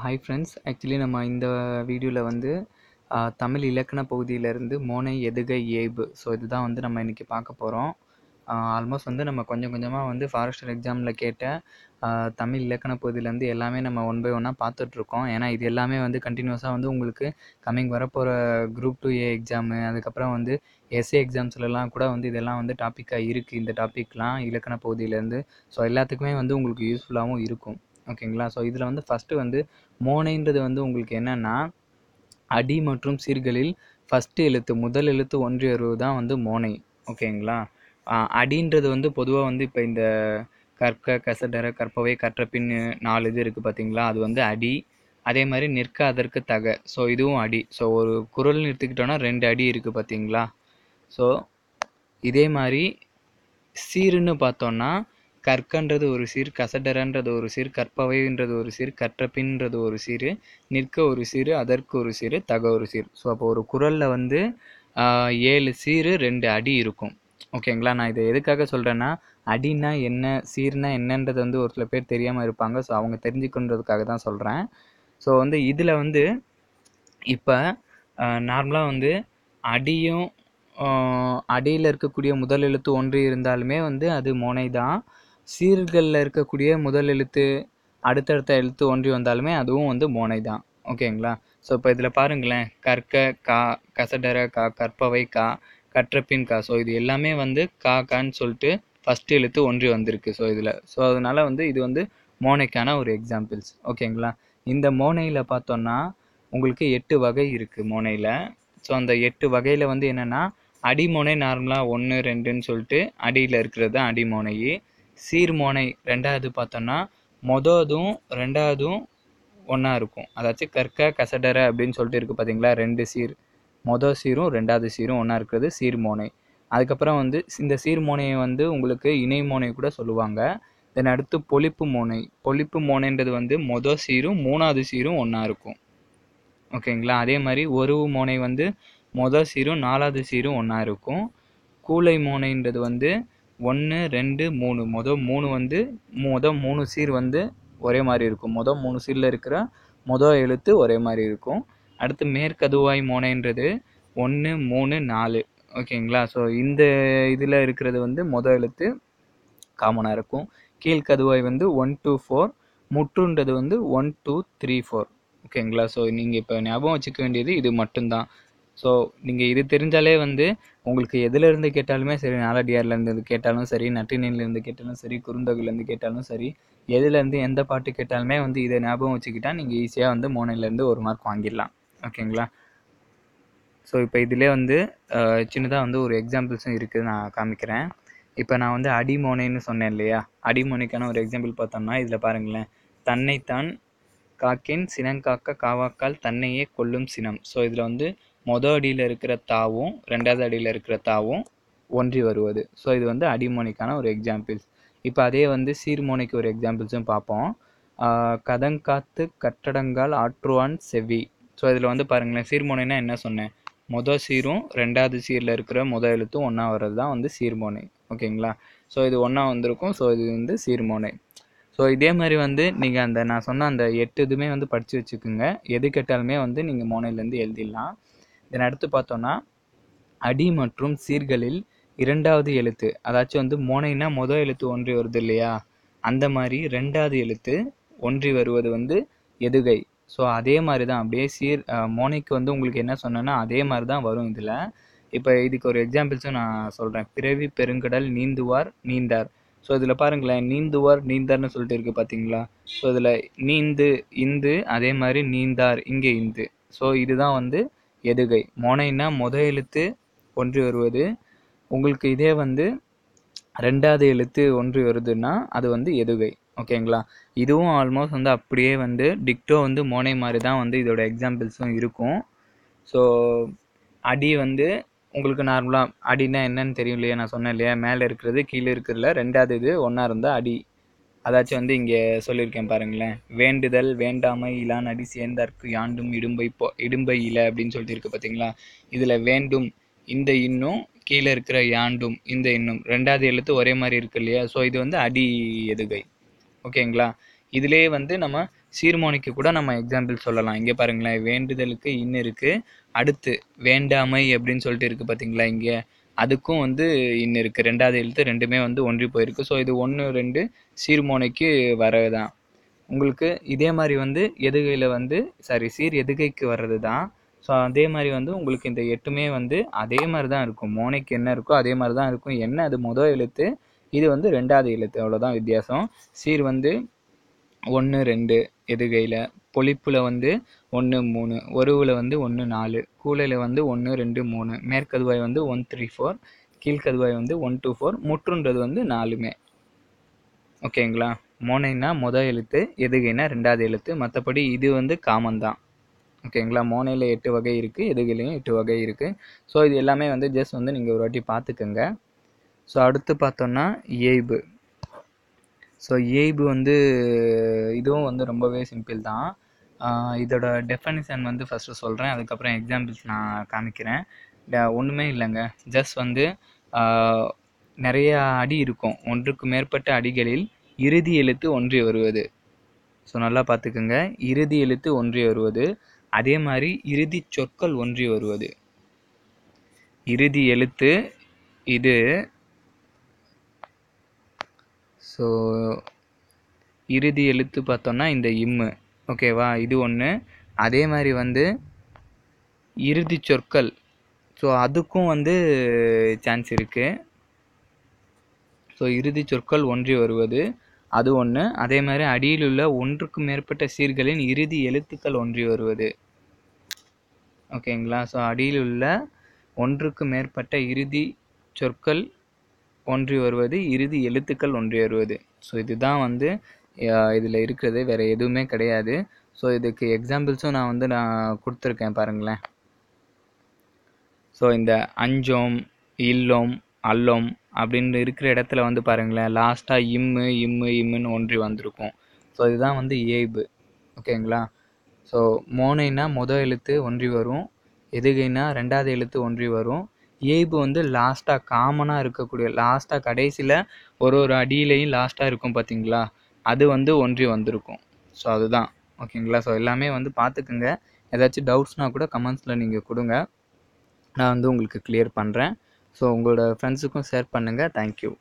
hi friends actually நம்ம இந்த வீடியோவில் வந்து தமிழ் இலக்கண பகுதியிலேருந்து மோனை எதுகை ஏபு ஸோ இதுதான் வந்து நம்ம இன்றைக்கி பார்க்க போகிறோம் ஆல்மோஸ்ட் வந்து நம்ம கொஞ்சம் கொஞ்சமாக வந்து ஃபாரஸ்டர் எக்ஸாமில் கேட்ட தமிழ் இலக்கண பகுதியிலேருந்து எல்லாமே நம்ம ஒன் பை ஒன்னாக பார்த்துட்ருக்கோம் ஏன்னா இது எல்லாமே வந்து கண்டினியூஸாக வந்து உங்களுக்கு கம்மிங் வரப்போகிற குரூப் டூ ஏ எக்ஸாமு அதுக்கப்புறம் வந்து எஸ்ஏ எக்ஸாம்ஸ்லலாம் கூட வந்து இதெல்லாம் வந்து டாப்பிக்காக இருக்குது இந்த டாப்பிக்லாம் இலக்கண பகுதியிலேருந்து ஸோ எல்லாத்துக்குமே வந்து உங்களுக்கு யூஸ்ஃபுல்லாகவும் இருக்கும் ஓகேங்களா ஸோ இதில் வந்து ஃபஸ்ட்டு வந்து மோனைன்றது வந்து உங்களுக்கு என்னென்னா அடி மற்றும் சீர்களில் ஃபஸ்ட்டு எழுத்து முதல் எழுத்து ஒன்றிய உயர்வு தான் வந்து மோனை ஓகேங்களா அடின்றது வந்து பொதுவாக வந்து இப்போ இந்த கற்க கசடர கற்பவை கற்றப்பின்னு நாலு இது இருக்குது பார்த்தீங்களா அது வந்து அடி அதே மாதிரி நிற்க அதற்கு தக ஸோ இதுவும் அடி ஸோ ஒரு குரல் நிறுத்திக்கிட்டோன்னா ரெண்டு அடி இருக்குது பார்த்தீங்களா ஸோ இதே மாதிரி சீருன்னு பார்த்தோன்னா கற்கன்றது ஒரு சீர் கசடரன்றது ஒரு சீர் கற்பவைன்றது ஒரு சீர் கற்றப்பின்றது ஒரு சீர் நிற்க ஒரு சீர் அதற்கு ஒரு சீர் தக ஒரு சீர் ஸோ அப்போ ஒரு குரலில் வந்து ஏழு சீர் ரெண்டு அடி இருக்கும் ஓகேங்களா நான் இதை எதுக்காக சொல்கிறேன்னா அடினா என்ன சீர்னா என்னன்றது வந்து ஒரு சில பேர் தெரியாமல் இருப்பாங்க ஸோ அவங்க தெரிஞ்சுக்கொண்டதுக்காக தான் சொல்கிறேன் ஸோ வந்து இதில் வந்து இப்போ நார்மலாக வந்து அடியும் அடியில் இருக்கக்கூடிய முதல் எழுத்து ஒன்று இருந்தாலுமே வந்து அது மோனை தான் சீர்களில் இருக்கக்கூடிய முதல் எழுத்து அடுத்தடுத்த எழுத்து ஒன்றி வந்தாலுமே அதுவும் வந்து மோனை தான் ஓகேங்களா ஸோ இப்போ இதில் பாருங்களேன் கற்க கா கசடர கா கற்பவை கா கற்றப்பின் கா ஸோ இது எல்லாமே வந்து கா கான்னு சொல்லிட்டு ஃபஸ்ட் எழுத்து ஒன்றி வந்திருக்கு ஸோ இதில் ஸோ அதனால வந்து இது வந்து மோனைக்கான ஒரு எக்ஸாம்பிள்ஸ் ஓகேங்களா இந்த மோனையில் பார்த்தோன்னா உங்களுக்கு எட்டு வகை இருக்குது மோனையில் ஸோ அந்த எட்டு வகையில் வந்து என்னென்னா அடிமோனை நார்மலாக ஒன்று ரெண்டுன்னு சொல்லிட்டு அடியில் இருக்கிறது தான் அடிமோனை சீர்மோனை ரெண்டாவது பார்த்தோன்னா மொததும் ரெண்டாவதும் ஒன்றா இருக்கும் அதாச்சும் கற்க கசடரை அப்படின்னு சொல்லிட்டு இருக்குது பார்த்தீங்களா ரெண்டு சீர் மொதல் சீரும் ரெண்டாவது சீரும் ஒன்றா இருக்கிறது சீர்மோனை அதுக்கப்புறம் வந்து இந்த சீர்மோனையை வந்து உங்களுக்கு இணை மோனை கூட சொல்லுவாங்க தென் அடுத்து பொலிப்பு மோனை பொலிப்பு மோனைன்றது வந்து மொதல் சீரும் மூணாவது சீரும் ஒன்றா இருக்கும் ஓகேங்களா அதே மாதிரி ஒருவு மோனை வந்து மொதல் சீரும் நாலாவது சீரும் ஒன்றா இருக்கும் கூலை மோனைன்றது வந்து ஒன்று ரெண்டு மூணு மொதல் மூணு வந்து மொதல் மூணு சீர் வந்து ஒரே மாதிரி இருக்கும் மொதல் மூணு சீரில் இருக்கிற மொதல் எழுத்து ஒரே மாதிரி இருக்கும் அடுத்து மேற்கதுவாய் மோனைன்றது ஒன்று மூணு நாலு ஓகேங்களா ஸோ இந்த இதில் இருக்கிறது வந்து மொதல் எழுத்து காமனாக இருக்கும் கீழ்கதுவாய் வந்து ஒன் டூ ஃபோர் முற்றுன்றது வந்து ஒன் டூ த்ரீ ஃபோர் ஓகேங்களா ஸோ நீங்கள் இப்போ ஞாபகம் வச்சுக்க வேண்டியது இது மட்டும்தான் ஸோ நீங்கள் இது தெரிஞ்சாலே வந்து உங்களுக்கு எதுலேருந்து கேட்டாலுமே சரி நாலடியார்லேருந்து கேட்டாலும் சரி நட்டினிலேருந்து கேட்டாலும் சரி குறுந்தொகையிலேருந்து கேட்டாலும் சரி எதுலேருந்து எந்த பாட்டு கேட்டாலுமே வந்து இதை ஞாபகம் வச்சுக்கிட்டா நீங்கள் ஈஸியாக வந்து மோனையிலேருந்து ஒரு மார்க் வாங்கிடலாம் ஓகேங்களா ஸோ இப்போ இதிலே வந்து சின்னதாக வந்து ஒரு எக்ஸாம்பிள்ஸும் இருக்குது நான் காமிக்கிறேன் இப்போ நான் வந்து அடிமோனைன்னு சொன்னேன் இல்லையா அடிமோனைக்கான ஒரு எக்ஸாம்பிள் பார்த்தோம்னா இதில் பாருங்களேன் தன்னைத்தான் காக்கின் சினங்காக்க காவாக்கால் தன்னையே கொல்லும் சினம் ஸோ இதில் வந்து மொதல் அடியில் இருக்கிற தாவும் ரெண்டாவது அடியில் இருக்கிற தாவும் ஒன்றி வருவது ஸோ இது வந்து அடிமோனிக்கான ஒரு எக்ஸாம்பிள்ஸ் இப்போ அதே வந்து சீர்மோனிக்கு ஒரு எக்ஸாம்பிள்ஸும் பார்ப்போம் கதங்காத்து கட்டடங்கால் ஆற்றுவான் செவ்வி ஸோ இதில் வந்து பாருங்களேன் சீர்மோனின்னா என்ன சொன்னேன் மொதல் சீரும் ரெண்டாவது சீரில் இருக்கிற மொதல் எழுத்தும் ஒன்றா வர்றது தான் வந்து சீர்மோனை ஓகேங்களா ஸோ இது ஒன்றா வந்திருக்கும் ஸோ இது வந்து சீர்மோனை ஸோ இதே மாதிரி வந்து நீங்கள் அந்த நான் சொன்ன அந்த எட்டு இதுவுமே வந்து படித்து வச்சுக்கோங்க எது கேட்டாலுமே வந்து நீங்கள் மோனையிலேருந்து எழுதிடலாம் இதன் அடுத்து பார்த்தோன்னா அடி மற்றும் சீர்களில் இரண்டாவது எழுத்து அதாச்சும் வந்து மோனைன்னா முதல் எழுத்து ஒன்றி வருது இல்லையா அந்த மாதிரி ரெண்டாவது எழுத்து ஒன்றி வருவது வந்து எதுகை ஸோ அதே மாதிரி தான் அப்படியே சீர் மோனைக்கு வந்து உங்களுக்கு என்ன சொன்னேன்னா அதே மாதிரி தான் வரும் இதில் இப்போ இதுக்கு ஒரு எக்ஸாம்பிள்ஸும் நான் சொல்கிறேன் பிறவி பெருங்கடல் நீந்துவார் நீந்தார் ஸோ இதில் பாருங்களேன் நீந்துவார் நீந்தார்னு சொல்லிட்டு இருக்குது பார்த்தீங்களா ஸோ இதில் நீந்து இந்து அதே மாதிரி நீந்தார் இங்கே இந்து ஸோ இதுதான் வந்து எதுகை மோனைன்னா முத எழுத்து ஒன்றி வருவது உங்களுக்கு இதே வந்து ரெண்டாவது எழுத்து ஒன்று வருதுன்னா அது வந்து எதுகை ஓகேங்களா இதுவும் ஆல்மோஸ்ட் வந்து அப்படியே வந்து டிக்டோ வந்து மோனை மாதிரி தான் வந்து இதோட எக்ஸாம்பிள்ஸும் இருக்கும் ஸோ அடி வந்து உங்களுக்கு நார்மலாக அடின்னா என்னன்னு தெரியும் இல்லையா நான் சொன்னேன் இல்லையா மேலே இருக்கிறது கீழே இருக்கிறதுல ரெண்டாவது இது ஒன்றா இருந்தால் அடி அதாச்சும் வந்து இங்கே சொல்லியிருக்கேன் பாருங்களேன் வேண்டுதல் வேண்டாமை இலான் அடி சேர்ந்தற்கு யாண்டும் இடும்பை போ இடும்பை இல அப்படின்னு சொல்லிட்டு இருக்கு பார்த்தீங்களா இதில் வேண்டும் இந்த இன்னும் கீழே இருக்கிற யாண்டும் இந்த இன்னும் ரெண்டாவது எழுத்து ஒரே மாதிரி இருக்கு இல்லையா ஸோ இது வந்து அடி எதுகை ஓகேங்களா இதிலே வந்து நம்ம சீர்மோனிக்கு கூட நம்ம எக்ஸாம்பிள் சொல்லலாம் இங்கே பாருங்களேன் வேண்டுதலுக்கு இன்னும் இருக்குது அடுத்து வேண்டாமை அப்படின்னு சொல்லிட்டு இருக்குது பார்த்தீங்களா இங்கே அதுக்கும் வந்து இன்னும் இருக்குது ரெண்டாவது எழுத்து ரெண்டுமே வந்து ஒன்றி போயிருக்கு ஸோ இது ஒன்று ரெண்டு சீர்மோனைக்கு வரது தான் உங்களுக்கு இதே மாதிரி வந்து எதுகையில் வந்து சாரி சீர் எதுகைக்கு வர்றது தான் ஸோ அதே மாதிரி வந்து உங்களுக்கு இந்த எட்டுமே வந்து அதே மாதிரி தான் இருக்கும் மோனைக்கு என்ன இருக்கோ அதே மாதிரி தான் இருக்கும் என்ன அது முதல் எழுத்து இது வந்து ரெண்டாவது எழுத்து அவ்வளோதான் வித்தியாசம் சீர் வந்து ஒன்று ரெண்டு எதுகையில் பொழிப்பில் வந்து ஒன்று மூணு ஒருவில் வந்து ஒன்று நாலு கூலையில் வந்து ஒன்று ரெண்டு மூணு மேற்கதுவாய் வந்து ஒன் த்ரீ ஃபோர் கீழ்கதுவாய் வந்து ஒன் டூ ஃபோர் முற்றுன்றது வந்து நாலுமே ஓகேங்களா மோனைன்னா முதல் எழுத்து எதுகைனா ரெண்டாவது எழுத்து மற்றபடி இது வந்து காமன் தான் ஓகேங்களா மோனையில் எட்டு வகை இருக்குது எதுகையிலையும் எட்டு வகை இருக்குது ஸோ இது எல்லாமே வந்து ஜஸ்ட் வந்து நீங்கள் ஒரு வாட்டி பார்த்துக்கோங்க ஸோ அடுத்து பார்த்தோன்னா ஏய்பு ஸோ ஏய்பு வந்து இதுவும் வந்து ரொம்பவே சிம்பிள் தான் இதோட டெஃபனிஷன் வந்து ஃபஸ்ட்டு சொல்கிறேன் அதுக்கப்புறம் எக்ஸாம்பிள்ஸ் நான் காமிக்கிறேன் ஒன்றுமே இல்லைங்க ஜஸ்ட் வந்து நிறைய அடி இருக்கும் ஒன்றுக்கு மேற்பட்ட அடிகளில் இறுதி எழுத்து ஒன்றி வருவது ஸோ நல்லா பார்த்துக்குங்க இறுதி எழுத்து ஒன்றி வருவது அதே மாதிரி இறுதி சொற்கள் ஒன்றி வருவது இறுதி எழுத்து இது ஸோ இறுதி எழுத்து பார்த்தோன்னா இந்த இம்மு ஓகேவா இது ஒன்று அதே மாதிரி வந்து இறுதி சொற்கள் ஸோ அதுக்கும் வந்து சான்ஸ் இருக்குது ஸோ இறுதி சொற்கள் ஒன்றி வருவது அது ஒன்று அதே மாதிரி அடியில் உள்ள ஒன்றுக்கு மேற்பட்ட சீர்களின் இறுதி எழுத்துக்கள் ஒன்றி வருவது ஓகேங்களா ஸோ அடியில் உள்ள ஒன்றுக்கு மேற்பட்ட இறுதி சொற்கள் ஒன்றி வருவது இறுதி எழுத்துக்கள் ஒன்றி வருவது ஸோ இதுதான் வந்து இதில் இருக்கிறது வேறு எதுவுமே கிடையாது ஸோ இதுக்கு எக்ஸாம்பிள்ஸும் நான் வந்து நான் கொடுத்துருக்கேன் பாருங்களேன் ஸோ இந்த அஞ்சோம் இல்லோம் அல்லோம் அப்படின்னு இருக்கிற இடத்துல வந்து பாருங்களேன் லாஸ்ட்டாக இம்மு இம்மு இம்முன்னு ஒன்றி வந்திருக்கும் ஸோ இதுதான் வந்து ஏய்பு ஓகேங்களா ஸோ மோனைனா முதல் எழுத்து ஒன்றி வரும் எதுகைனா ரெண்டாவது எழுத்து ஒன்றி வரும் ஏய்பு வந்து லாஸ்ட்டாக காமனாக இருக்கக்கூடிய லாஸ்ட்டாக கடைசியில் ஒரு ஒரு அடியிலையும் லாஸ்ட்டாக இருக்கும் பார்த்தீங்களா அது வந்து ஒன்றி வந்திருக்கும் ஸோ அதுதான் ஓகேங்களா ஸோ எல்லாமே வந்து பார்த்துக்குங்க ஏதாச்சும் டவுட்ஸ்னால் கூட கமெண்ட்ஸில் நீங்கள் கொடுங்க நான் வந்து உங்களுக்கு கிளியர் பண்ணுறேன் ஸோ உங்களோட ஃப்ரெண்ட்ஸுக்கும் ஷேர் பண்ணுங்கள் தேங்க்யூ